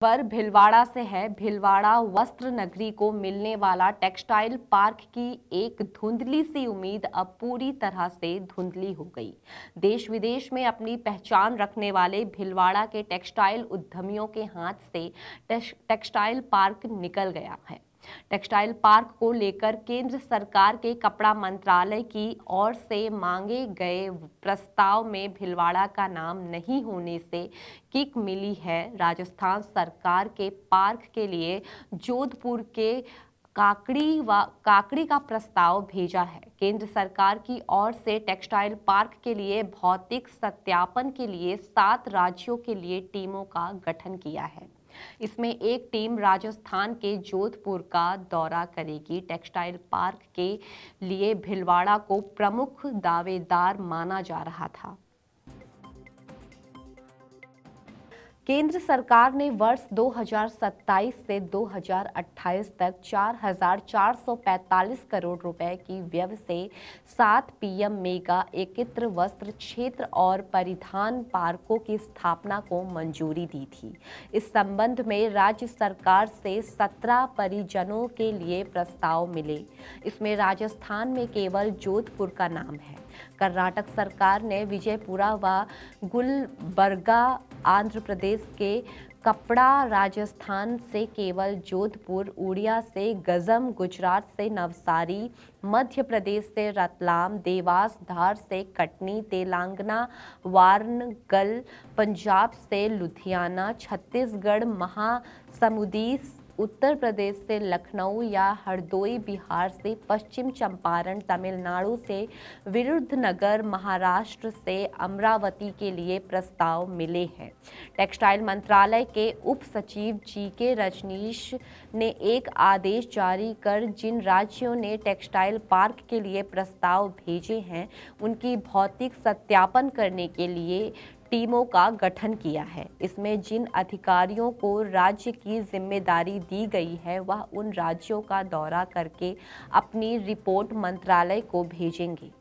पर भिलवाड़ा से है भिलवाड़ा वस्त्र नगरी को मिलने वाला टेक्सटाइल पार्क की एक धुंधली सी उम्मीद अब पूरी तरह से धुंधली हो गई देश विदेश में अपनी पहचान रखने वाले भिलवाड़ा के टेक्सटाइल उद्यमियों के हाथ से टेक्सटाइल पार्क निकल गया है टेक्सटाइल पार्क को लेकर केंद्र सरकार के कपड़ा मंत्रालय की ओर से मांगे गए प्रस्ताव में भिलवाड़ा का नाम नहीं होने से किक मिली है राजस्थान सरकार के पार्क के लिए जोधपुर के काकड़ी व काकड़ी का प्रस्ताव भेजा है केंद्र सरकार की ओर से टेक्सटाइल पार्क के लिए भौतिक सत्यापन के लिए सात राज्यों के लिए टीमों का गठन किया है इसमें एक टीम राजस्थान के जोधपुर का दौरा करेगी टेक्सटाइल पार्क के लिए भिलवाड़ा को प्रमुख दावेदार माना जा रहा था केंद्र सरकार ने वर्ष 2027 से 2028 तक 4,445 करोड़ रुपए की व्यय से सात पीएम मेगा एकत्र वस्त्र क्षेत्र और परिधान पार्कों की स्थापना को मंजूरी दी थी इस संबंध में राज्य सरकार से 17 परिजनों के लिए प्रस्ताव मिले इसमें राजस्थान में केवल जोधपुर का नाम है कर्नाटक सरकार ने विजयपुरा व गुलबर्गा आंध्र प्रदेश के कपड़ा राजस्थान से केवल जोधपुर उड़िया से गज़म गुजरात से नवसारी मध्य प्रदेश से रतलाम देवास धार से कटनी तेलंगाना वारनगल पंजाब से लुधियाना छत्तीसगढ़ महासमुदी उत्तर प्रदेश से लखनऊ या हरदोई बिहार से पश्चिम चंपारण तमिलनाडु से विरुद्धनगर महाराष्ट्र से अमरावती के लिए प्रस्ताव मिले हैं टेक्सटाइल मंत्रालय के उप सचिव जी के रजनीश ने एक आदेश जारी कर जिन राज्यों ने टेक्सटाइल पार्क के लिए प्रस्ताव भेजे हैं उनकी भौतिक सत्यापन करने के लिए टीमों का गठन किया है इसमें जिन अधिकारियों को राज्य की जिम्मेदारी दी गई है वह उन राज्यों का दौरा करके अपनी रिपोर्ट मंत्रालय को भेजेंगे